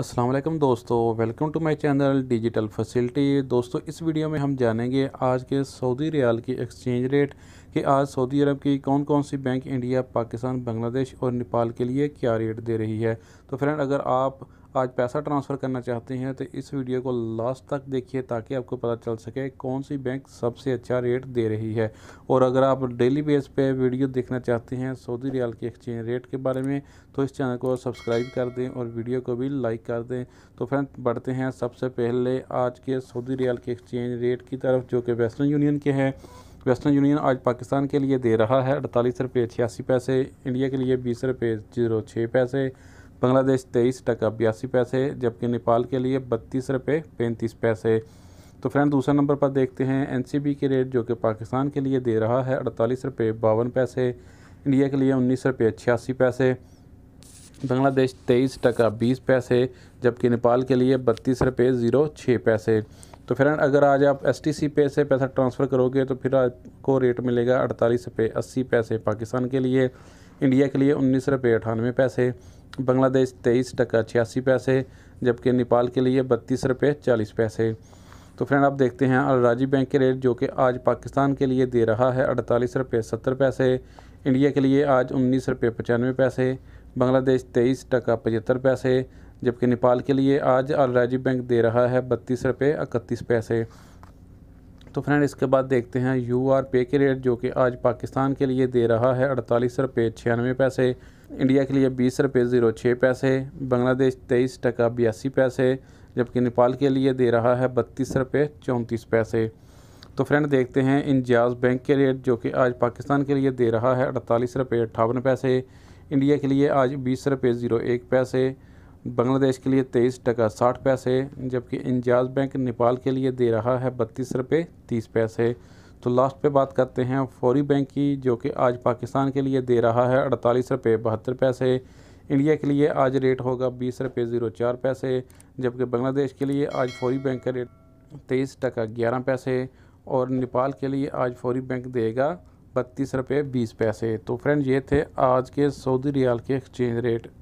अस्सलाम वालेकुम दोस्तों welcome to my channel digital facility दोस्तों इस वीडियो में हम जानेंगे आज के सऊदी रियाल की एक्सचेंज रेट कि आज सऊदी अरब की कौन कौन सी बैंक इंडिया पाकिस्तान बांग्लादेश और नेपाल के लिए क्या रेट दे रही है तो फ्रेंड अगर आप आज पैसा ट्रांसफ़र करना चाहते हैं तो इस वीडियो को लास्ट तक देखिए ताकि आपको पता चल सके कौन सी बैंक सबसे अच्छा रेट दे रही है और अगर आप डेली बेस पे वीडियो देखना चाहते हैं सऊदी रियाल के एक्सचेंज रेट के बारे में तो इस चैनल को सब्सक्राइब कर दें और वीडियो को भी लाइक कर दें तो फ्रेंड बढ़ते हैं सबसे पहले आज के सऊदी रियाल के एक्सचेंज रेट की तरफ जो कि वेस्टर्न यूनियन के हैं वेस्टर्न यूनियन आज पाकिस्तान के लिए दे रहा है अड़तालीस रुपये छियासी पैसे इंडिया के लिए बीस रुपये जीरो छः पैसे बांग्लादेश तेईस टका बयासी पैसे जबकि नेपाल के लिए बत्तीस रुपये पैंतीस पैसे तो फ्रेंड दूसरा नंबर पर देखते हैं एन के रेट जो कि पाकिस्तान के लिए दे रहा है अड़तालीस रुपये बावन पैसे इंडिया के लिए उन्नीस रुपये छियासी पैसे बांग्लादेश तेईस टका बीस पैसे जबकि नेपाल के लिए बत्तीस रुपये ज़ीरो छः पैसे तो फ्रेंड अगर आज आप एस टी सी पे से पैसा ट्रांसफ़र करोगे तो फिर आपको रेट मिलेगा अड़तालीस रुपये अस्सी पैसे पाकिस्तान के लिए इंडिया के लिए उन्नीस रुपये अठानवे पैसे बांग्लादेश तेईस टका छियासी पैसे जबकि नेपाल के लिए बत्तीस रुपये चालीस पैसे तो फ्रेंड आप देखते हैं अल राजी बैंक के रेट जो कि आज पाकिस्तान के लिए दे रहा है अड़तालीस रुपये सत्तर पैसे इंडिया के लिए आज उन्नीस रुपये पचानवे पैसे बांग्लादेश तेईस टका पचहत्तर पैसे जबकि नेपाल के लिए आज अल राजी बैंक दे रहा है बत्तीस रुपये इकतीस पैसे तो फ्रेंड इसके बाद देखते हैं यू आर पे के रेट जो कि आज पाकिस्तान के लिए दे रहा है अड़तालीस रुपये छियानवे पैसे इंडिया के लिए बीस रुपये ज़ीरो छः पैसे बांग्लादेश तेईस टका बयासी पैसे जबकि नेपाल के लिए दे रहा है बत्तीस रुपये चौंतीस पैसे तो फ्रेंड देखते हैं इंजाज बैंक के रेट जो कि आज पाकिस्तान के लिए दे रहा है अड़तालीस रुपये अट्ठावन पैसे इंडिया के लिए आज बीस रुपये ज़ीरो एक पैसे बांग्लादेश के लिए तेईस टका साठ पैसे जबकि इंजाज बैंक नेपाल के लिए दे रहा है बत्तीस रुपये तीस पैसे तो लास्ट पे बात करते हैं फौरी बैंक की जो कि आज पाकिस्तान के लिए दे रहा है अड़तालीस रुपये बहत्तर पैसे इंडिया के लिए आज रेट होगा बीस रुपये ज़ीरो चार पैसे जबकि बांग्लादेश के लिए आज फौरी बैंक का रेट तेईस टका ग्यारह पैसे और नेपाल के लिए आज फौरी बैंक देगा बत्तीस रुपये बीस पैसे तो फ्रेंड ये थे आज के सऊदी रियाल के एक्सचेंज रेट